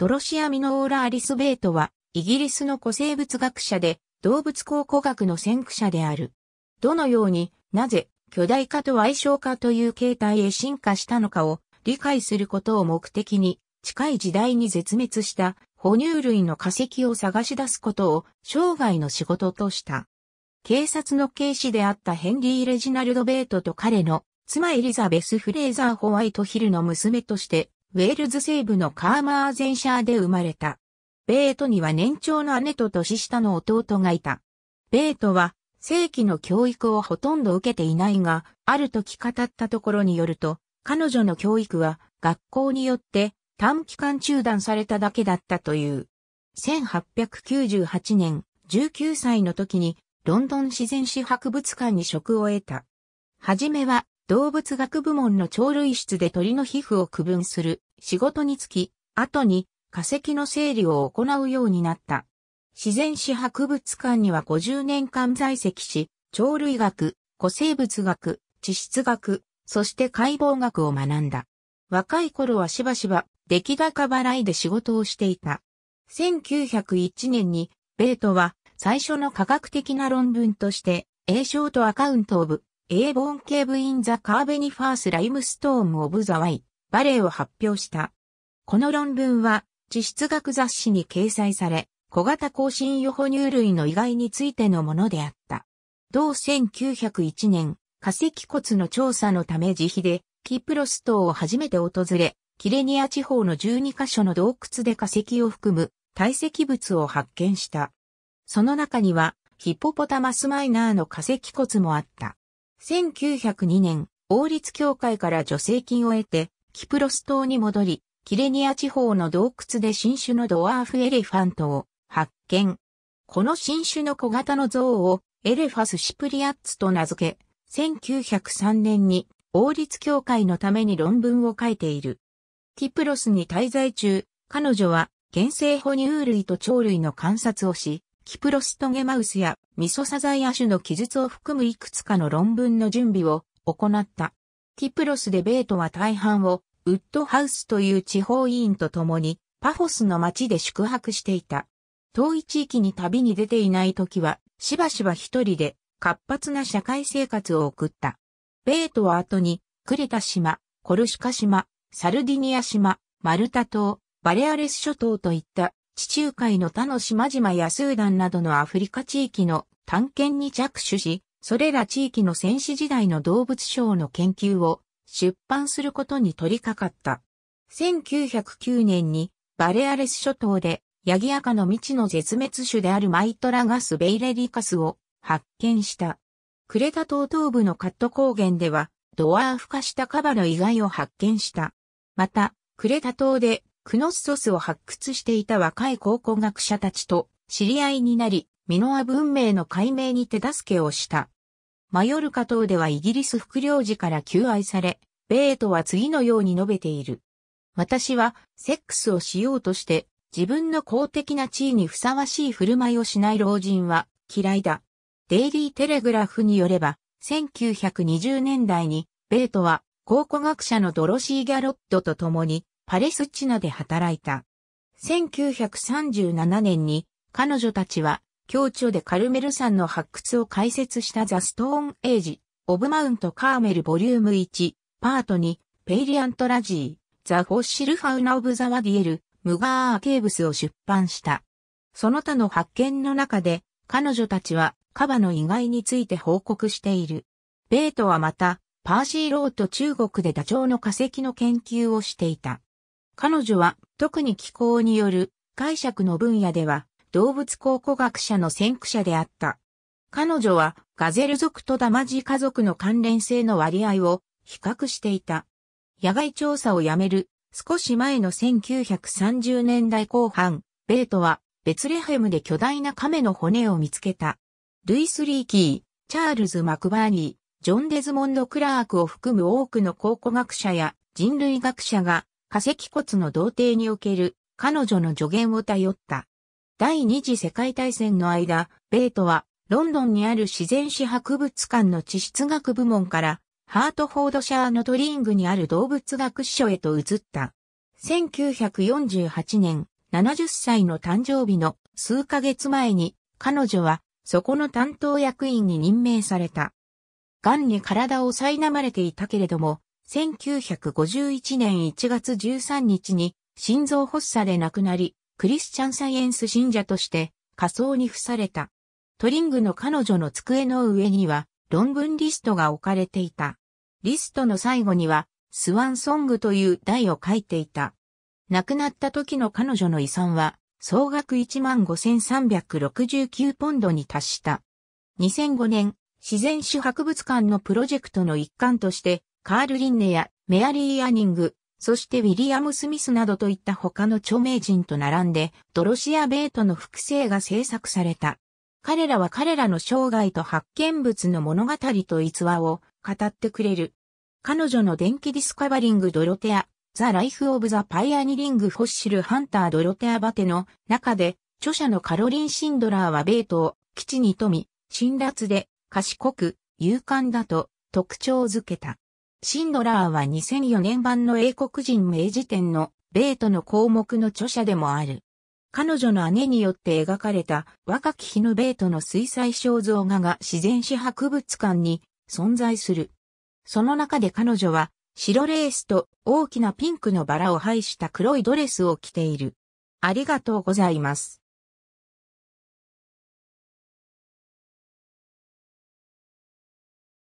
ドロシア・ミノーラ・アリスベートは、イギリスの古生物学者で、動物考古学の先駆者である。どのようになぜ巨大化と矮小化という形態へ進化したのかを理解することを目的に、近い時代に絶滅した哺乳類の化石を探し出すことを生涯の仕事とした。警察の警視であったヘンリー・レジナルド・ベートと彼の妻エリザベス・フレーザー・ホワイトヒルの娘としてウェールズ西部のカーマーゼンシャーで生まれた。ベートには年長の姉と年下の弟がいた。ベートは正規の教育をほとんど受けていないが、ある時語ったところによると、彼女の教育は学校によって短期間中断されただけだったという。1898年、19歳の時にロンドン自然史博物館に職を得た。はじめは動物学部門の鳥類室で鳥の皮膚を区分する仕事につき、後に化石の整理を行うようになった。自然史博物館には50年間在籍し、鳥類学、古生物学、地質学、そして解剖学を学んだ。若い頃はしばしば出来高払いで仕事をしていた。1901年に、ベートは最初の科学的な論文として、A シとアカウントオブ A ボンケブインザカーベニファースライムストームオブザワイ、バレーを発表した。この論文は、地質学雑誌に掲載され、小型更新予報乳類の意外についてのものであった。同1901年、化石骨の調査のため自費で、キプロス島を初めて訪れ、キレニア地方の12カ所の洞窟で化石を含む堆積物を発見した。その中には、ヒポポタマスマイナーの化石骨もあった。1902年、王立協会から助成金を得て、キプロス島に戻り、キレニア地方の洞窟で新種のドワーフエレファントを発見。この新種の小型の像をエレファス・シプリアッツと名付け、1903年に王立協会のために論文を書いている。キプロスに滞在中、彼女は原生哺乳類と鳥類の観察をし、キプロストゲマウスやミソサザイア種の記述を含むいくつかの論文の準備を行った。キプロスでベートは大半をウッドハウスという地方委員と共にパフォスの町で宿泊していた。遠い地域に旅に出ていない時はしばしば一人で活発な社会生活を送った。ベートは後にクレタ島、コルシカ島、サルディニア島、マルタ島、バレアレス諸島といった地中海の他の島々やスーダンなどのアフリカ地域の探検に着手し、それら地域の戦士時代の動物賞の研究を出版することに取り掛かった。1909年にバレアレス諸島でヤギアカの未知の絶滅種であるマイトラガス・ベイレリカスを発見した。クレタ島東部のカット高原ではドワーフ化したカバの遺骸を発見した。また、クレタ島でクノッソスを発掘していた若い考古学者たちと知り合いになり、ミノア文明の解明に手助けをした。マヨルカ島ではイギリス副領事から求愛され、ベートは次のように述べている。私はセックスをしようとして自分の公的な地位にふさわしい振る舞いをしない老人は嫌いだ。デイリーテレグラフによれば、1920年代にベートは考古学者のドロシー・ギャロットと共にパレスチナで働いた。1937年に彼女たちは、協調でカルメル山の発掘を開設したザ・ストーン・エイジ、オブ・マウント・カーメルボリューム1、パート2、ペイリアント・ラジー、ザ・フォッシル・ファウナ・オブ・ザ・ワディエル、ムガー・アーケーブスを出版した。その他の発見の中で、彼女たちはカバの意外について報告している。ベートはまた、パーシーローと中国でダチョウの化石の研究をしていた。彼女は特に気候による解釈の分野では動物考古学者の先駆者であった。彼女はガゼル族とダマジ家族の関連性の割合を比較していた。野外調査をやめる少し前の1930年代後半、ベートはベツレヘムで巨大な亀の骨を見つけた。ルイス・リーキー、チャールズ・マクバーニー、ジョン・デズモンド・クラークを含む多くの考古学者や人類学者が化石骨の童貞における彼女の助言を頼った。第二次世界大戦の間、ベートはロンドンにある自然史博物館の地質学部門からハートフォードシャーのトリングにある動物学所へと移った。1948年、70歳の誕生日の数ヶ月前に彼女はそこの担当役員に任命された。癌に体を苛まれていたけれども、1951年1月13日に心臓発作で亡くなり、クリスチャンサイエンス信者として仮想に付された。トリングの彼女の机の上には論文リストが置かれていた。リストの最後にはスワンソングという題を書いていた。亡くなった時の彼女の遺産は総額15,369ポンドに達した。2005年、自然史博物館のプロジェクトの一環としてカール・リンネやメアリー・アニング、そしてウィリアム・スミスなどといった他の著名人と並んで、ドロシア・ベートの複製が制作された。彼らは彼らの生涯と発見物の物語と逸話を語ってくれる。彼女の電気ディスカバリングドロテア、ザ・ライフ・オブ・ザ・パイアニリング・フォッシル・ハンター・ドロテア・バテの中で、著者のカロリン・シンドラーはベートを基地に富み、辛辣で賢く勇敢だと特徴づけた。シンドラーは2004年版の英国人名辞典のベートの項目の著者でもある。彼女の姉によって描かれた若き日のベートの水彩肖像画が自然史博物館に存在する。その中で彼女は白レースと大きなピンクのバラを配した黒いドレスを着ている。ありがとうございます。